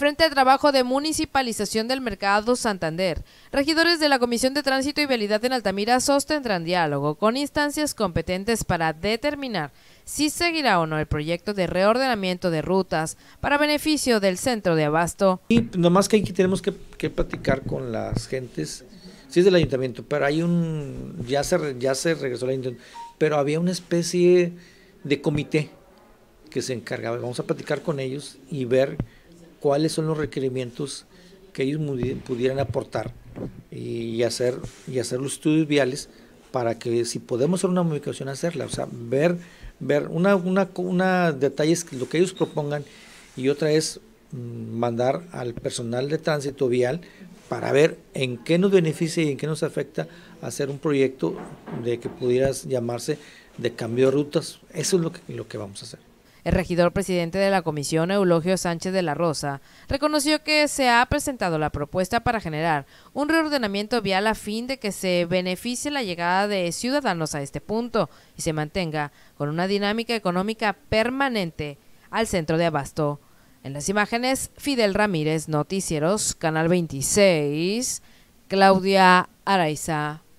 frente al trabajo de municipalización del mercado Santander. Regidores de la Comisión de Tránsito y Vialidad en Altamira sostendrán diálogo con instancias competentes para determinar si seguirá o no el proyecto de reordenamiento de rutas para beneficio del centro de abasto. Y nomás que aquí tenemos que, platicar con las gentes, sí es del ayuntamiento, pero hay un, ya se, ya se regresó al ayuntamiento, pero había una especie de comité que se encargaba, vamos a platicar con ellos y ver cuáles son los requerimientos que ellos pudieran aportar y hacer, y hacer los estudios viales para que si podemos hacer una modificación, hacerla. O sea, ver, ver una, una, una detalle lo que ellos propongan y otra es mm, mandar al personal de tránsito vial para ver en qué nos beneficia y en qué nos afecta hacer un proyecto de que pudieras llamarse de cambio de rutas. Eso es lo lo que vamos a hacer. El regidor presidente de la comisión, Eulogio Sánchez de la Rosa, reconoció que se ha presentado la propuesta para generar un reordenamiento vial a fin de que se beneficie la llegada de ciudadanos a este punto y se mantenga con una dinámica económica permanente al centro de abasto. En las imágenes, Fidel Ramírez, Noticieros, Canal 26, Claudia Araiza.